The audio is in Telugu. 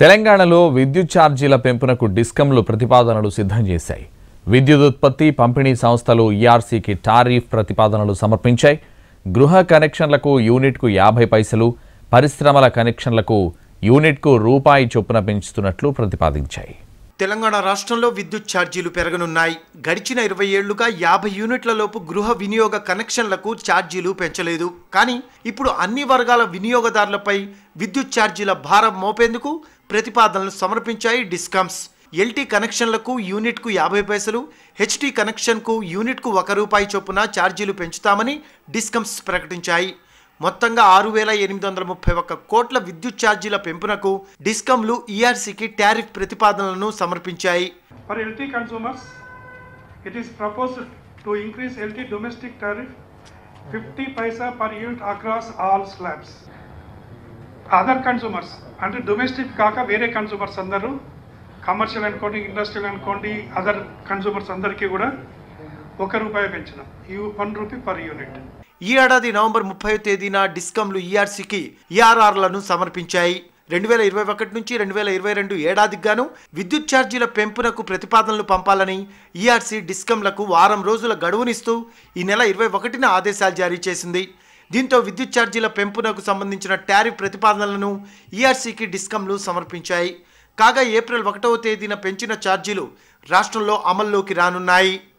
తెలంగాణలో విద్యుత్ ఛార్జీల పెంపునకు డిస్కంలు ప్రతిపాదనలు సిద్ధం చేశాయి విద్యుత్ ఉత్పత్తి పంపిణీ సంస్థలు ఈఆర్సీకి టారీఫ్ ప్రతిపాదనలు సమర్పించాయి గృహ కనెక్షన్లకు యూనిట్కు యాభై పైసలు పరిశ్రమల కనెక్షన్లకు యూనిట్కు రూపాయి చొప్పున పెంచుతున్నట్లు ప్రతిపాదించాయి తెలంగాణ రాష్ట్రంలో విద్యుత్ ఛార్జీలు పెరగనున్నాయి గడిచిన ఇరవై ఏళ్లుగా యాభై యూనిట్లలోపు గృహ వినియోగ కనెక్షన్లకు ఛార్జీలు పెంచలేదు కానీ ఇప్పుడు అన్ని వర్గాల వినియోగదారులపై విద్యుత్ ఛార్జీల భారం మోపేందుకు ప్రతిపాదనలు సమర్పించాయి డిస్కామ్స్ ఎల్టీ కనెక్షన్లకు యూనిట్కు యాభై పైసలు హెచ్టీ కనెక్షన్కు యూనిట్కు ఒక రూపాయి చొప్పున ఛార్జీలు పెంచుతామని డిస్కమ్స్ ప్రకటించాయి మొత్తంగా ఆరు వేల ఎనిమిది వందల ముప్పై ఒక్క కోట్ల విద్యుత్ ఛార్జీల పెంపునకు డిస్కమ్లు ఈఆర్సీకి e టారిఫ్ ప్రతిపాదనలను సమర్పించాయి for LT consumers it is proposed to increase LT domestic tariff fifty paisa per unit across all slabs other consumers అంటే డొమెస్టిక్ కాక వేరే కన్సూమర్స్ అందరూ కమర్షియల్ అనుకోండి ఇండస్ట్రియల్ అనుకోండి అదర్ కన్సూమర్స్ అందరికీ కూడా ఒక రూపాయి పెంచిన ఈ వన్ రూపీ పర్ యూనిట్ ఈ ఏడాది నవంబర్ ముప్పై తేదీన డిస్కంలు ఈఆర్సీకి ఈఆర్ఆర్లను సమర్పించాయి రెండు వేల ఇరవై ఒకటి నుంచి రెండు వేల ఇరవై రెండు ఏడాదికి గాను విద్యుత్ ఛార్జీల పెంపునకు ప్రతిపాదనలు పంపాలని ఈఆర్సీ డిస్కంలకు వారం రోజుల గడువునిస్తూ ఈ నెల ఇరవై ఒకటిన ఆదేశాలు జారీ చేసింది దీంతో విద్యుత్ ఛార్జీల పెంపునకు సంబంధించిన టారిఫ్ ప్రతిపాదనలను ఈఆర్సీకి డిస్కంలు సమర్పించాయి కాగా ఏప్రిల్ ఒకటవ తేదీన పెంచిన ఛార్జీలు రాష్ట్రంలో అమల్లోకి రానున్నాయి